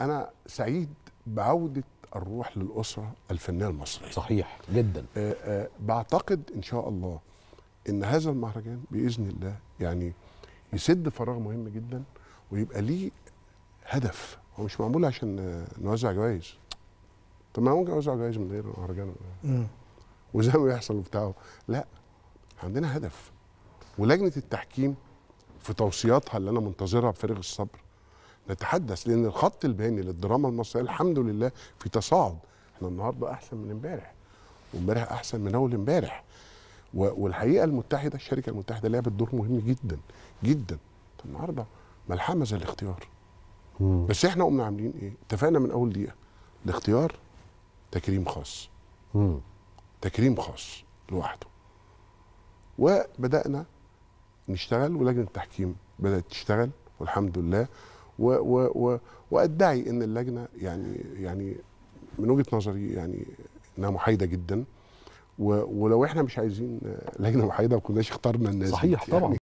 انا سعيد بعوده الروح للاسره الفنيه المصريه صحيح جدا آآ آه، آآ آه، بعتقد ان شاء الله ان هذا المهرجان باذن الله يعني يسد فراغ مهم جدا ويبقى ليه هدف هو مش معمول عشان نوزع جوائز طب ما ممكن اوزع جوائز من غير مهرجان وزي ما بيحصل وبتاع لا عندنا هدف ولجنه التحكيم في توصياتها اللي انا منتظرها بفارغ الصبر نتحدث لان الخط البياني للدراما المصريه الحمد لله في تصاعد احنا النهارده احسن من امبارح وامبارح احسن من اول امبارح والحقيقه المتحده الشركه المتحده لعبت دور مهم جدا جدا النهارده ملحمه زي الاختيار مم. بس احنا قمنا عاملين ايه اتفقنا من اول دقيقه الاختيار تكريم خاص مم. تكريم خاص لوحده وبدانا نشتغل ولجنه التحكيم بدات تشتغل والحمد لله و و و وادعي ان اللجنه يعني يعني من وجهه نظري يعني انها محايده جدا ولو احنا مش عايزين لجنه محايده ما كناش اخترنا الناس صحيح طبعا يعني